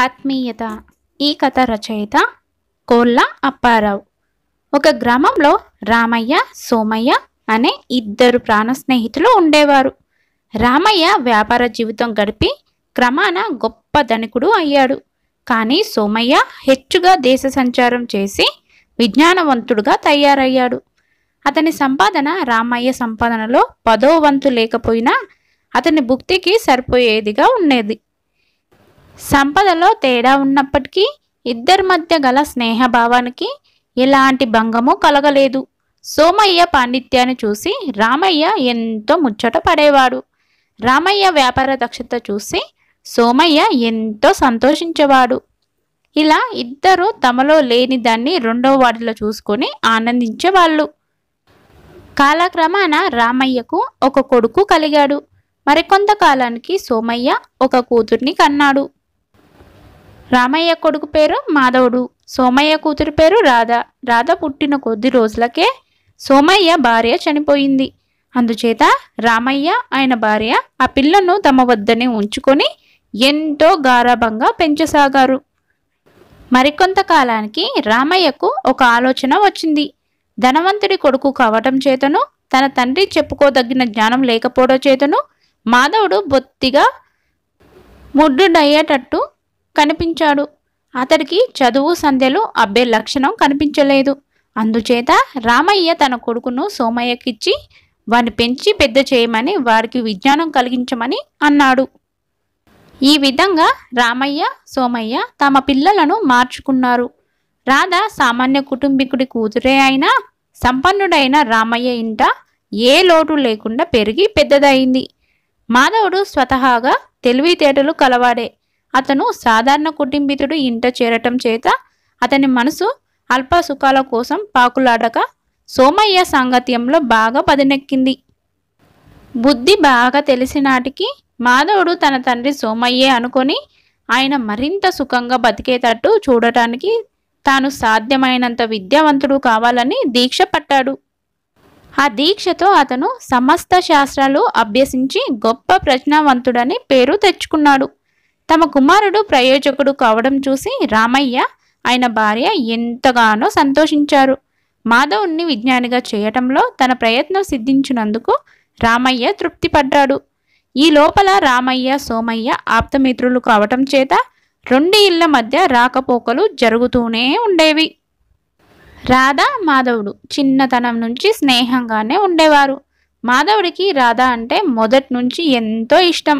ఆత్మీయత ఈ కథ రచయిత కోళ్ళ అప్పారావు ఒక గ్రామంలో రామయ్య సోమయ్య అనే ఇద్దరు ప్రాణ స్నేహితులు ఉండేవారు రామయ్య వ్యాపార జీవితం గడిపి క్రమాన గొప్ప ధనికుడు అయ్యాడు కానీ సోమయ్య హెచ్చుగా దేశ సంచారం చేసి విజ్ఞానవంతుడుగా తయారయ్యాడు అతని సంపాదన రామయ్య సంపాదనలో పదో వంతు లేకపోయినా అతని భుక్తికి సరిపోయేదిగా ఉండేది సంపదలో తేడా ఉన్నప్పటికీ ఇద్దరి మధ్య గల స్నేహభావానికి ఎలాంటి భంగము కలగలేదు సోమయ్య పాండిత్యాన్ని చూసి రామయ్య ఎంతో ముచ్చట పడేవాడు రామయ్య వ్యాపార దక్షత చూసి సోమయ్య ఎంతో సంతోషించేవాడు ఇలా ఇద్దరు తమలో లేని దాన్ని రెండవ వాటిలో చూసుకొని ఆనందించేవాళ్ళు కాలక్రమాన రామయ్యకు ఒక కొడుకు కలిగాడు మరికొంత కాలానికి సోమయ్య ఒక కూతుర్ని కన్నాడు రామయ్య కొడుకు పేరు మాధవుడు సోమయ్య కూతురు పేరు రాధ రాధ పుట్టిన కొద్ది రోజులకే సోమయ్య భార్య చనిపోయింది అందుచేత రామయ్య ఆయన భార్య ఆ పిల్లను తమ వద్దనే ఉంచుకొని ఎంతో గారాభంగా పెంచసాగారు మరికొంతకాలానికి రామయ్యకు ఒక ఆలోచన వచ్చింది ధనవంతుడి కొడుకు కావటం చేతను తన తండ్రి చెప్పుకోదగిన జ్ఞానం లేకపోవడం చేతను మాధవుడు బొత్తిగా ముడ్డునయ్యేటట్టు కనిపించాడు అతడికి చదువు సంధ్యలు అబ్బే లక్షణం కనిపించలేదు అందుచేత రామయ్య తన కొడుకును సోమయ్యకిచ్చి వాని పెంచి పెద్ద చేయమని వారికి విజ్ఞానం కలిగించమని అన్నాడు ఈ విధంగా రామయ్య సోమయ్య తమ పిల్లలను మార్చుకున్నారు రాధ సామాన్య కుటుంబీకుడి కూతురే అయినా సంపన్నుడైన రామయ్య ఇంట ఏ లోటు లేకుండా పెరిగి పెద్దదైంది మాధవుడు స్వతహాగా తెలివితేటలు కలవాడే అతను సాధారణ కుటుంబీతుడు ఇంట చేరటం చేత అతని మనసు అల్ప సుఖాల కోసం పాకులాడక సోమయ్య సాంగత్యంలో బాగా పదినెక్కింది బుద్ధి బాగా తెలిసినాటికి మాధవుడు తన తండ్రి సోమయ్యే అనుకొని ఆయన మరింత సుఖంగా బతికేటట్టు చూడటానికి తాను సాధ్యమైనంత విద్యావంతుడు కావాలని దీక్ష పట్టాడు ఆ దీక్షతో అతను సమస్త శాస్త్రాలు అభ్యసించి గొప్ప ప్రజ్ఞావంతుడని పేరు తెచ్చుకున్నాడు తమ కుమారుడు ప్రయోజకుడు కావడం చూసి రామయ్య ఆయన భార్య ఎంతగానో సంతోషించారు మాధవుణ్ణి విజ్ఞానిగా చేయటంలో తన ప్రయత్నం సిద్ధించినందుకు రామయ్య తృప్తిపడ్డాడు ఈ లోపల రామయ్య సోమయ్య ఆప్తమిత్రులు కావటం చేత రెండు ఇళ్ల మధ్య రాకపోకలు జరుగుతూనే ఉండేవి రాధా మాధవుడు చిన్నతనం నుంచి స్నేహంగానే ఉండేవారు మాధవుడికి రాధ అంటే మొదటి నుంచి ఎంతో ఇష్టం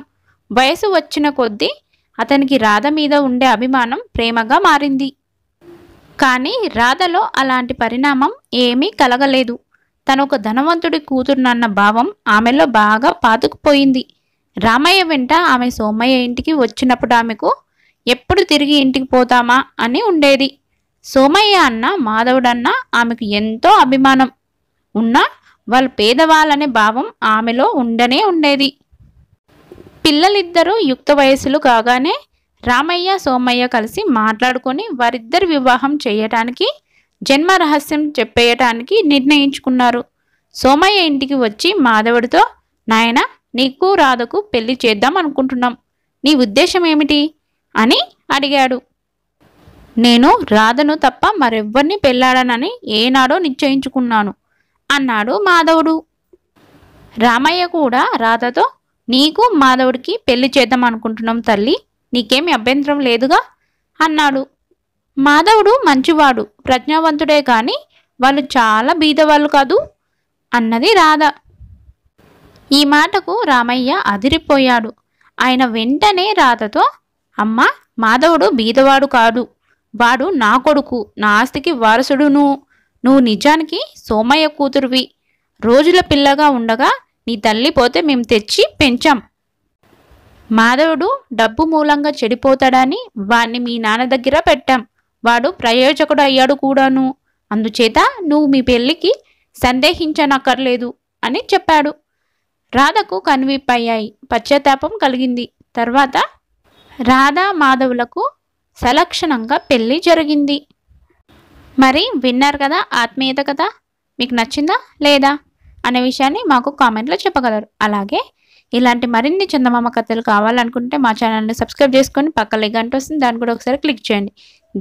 వయసు వచ్చిన కొద్దీ అతనికి రాధ మీద ఉండే అభిమానం ప్రేమగా మారింది కానీ రాధలో అలాంటి పరిణామం ఏమీ కలగలేదు తను ఒక ధనవంతుడి కూతురునన్న భావం ఆమెలో బాగా పాతుకుపోయింది రామయ్య వెంట ఆమె సోమయ్య ఇంటికి వచ్చినప్పుడు ఆమెకు ఎప్పుడు తిరిగి ఇంటికి పోతామా అని ఉండేది సోమయ్య అన్న మాధవుడన్న ఆమెకు ఎంతో అభిమానం ఉన్నా వాళ్ళు పేదవాళ్ళనే భావం ఆమెలో ఉండనే ఉండేది పిల్లలిద్దరూ యుక్త వయసులు కాగానే రామయ్య సోమయ్య కలిసి మాట్లాడుకొని వారిద్దరి వివాహం చేయటానికి జన్మ రహస్యం చెప్పేయటానికి నిర్ణయించుకున్నారు సోమయ్య ఇంటికి వచ్చి మాధవుడితో నాయన నీకు రాధకు పెళ్లి చేద్దాం అనుకుంటున్నాం నీ ఉద్దేశం ఏమిటి అని అడిగాడు నేను రాధను తప్ప మరెవ్వరిని పెళ్ళాడనని ఏనాడో నిశ్చయించుకున్నాను అన్నాడు మాధవుడు రామయ్య కూడా రాధతో నీకు మాధవుడికి పెళ్లి చేద్దాం అనుకుంటున్నాం తల్లి నీకేమి అభ్యంతరం లేదుగా అన్నాడు మాధవుడు మంచివాడు ప్రజ్ఞావంతుడే కానీ వాళ్ళు చాలా బీదవాళ్ళు కాదు అన్నది రాధ ఈ మాటకు రామయ్య అదిరిపోయాడు ఆయన వెంటనే రాధతో అమ్మ మాధవుడు బీదవాడు కాడు వాడు నా కొడుకు నా ఆస్తికి వారసుడును నువ్వు నిజానికి సోమయ్య కూతురువి రోజుల పిల్లగా ఉండగా నీ తల్లి పోతే మేము తెచ్చి పెంచాం మాధవుడు డబ్బు మూలంగా చెడిపోతాడని వాణ్ణి మీ నాన్న దగ్గర పెట్టాం వాడు ప్రయోజకుడు అయ్యాడు కూడాను అందుచేత నువ్వు మీ పెళ్ళికి సందేహించనక్కర్లేదు అని చెప్పాడు రాధకు అయ్యాయి పశ్చాత్తాపం కలిగింది తర్వాత రాధా మాధవులకు సలక్షణంగా పెళ్ళి జరిగింది మరి విన్నారు కదా ఆత్మీయత కదా మీకు నచ్చిందా లేదా అనే విషయాన్ని మాకు కామెంట్లో చెప్పగలరు అలాగే ఇలాంటి మరిన్ని చందమామ కథలు కావాలనుకుంటే మా ఛానల్ని సబ్స్క్రైబ్ చేసుకొని పక్కన గంట వస్తుంది దాన్ని కూడా ఒకసారి క్లిక్ చేయండి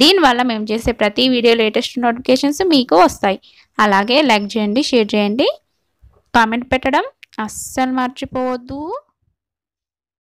దీనివల్ల మేము చేసే ప్రతి వీడియో లేటెస్ట్ నోటిఫికేషన్స్ మీకు వస్తాయి అలాగే లైక్ చేయండి షేర్ చేయండి కామెంట్ పెట్టడం అస్సలు మర్చిపోవద్దు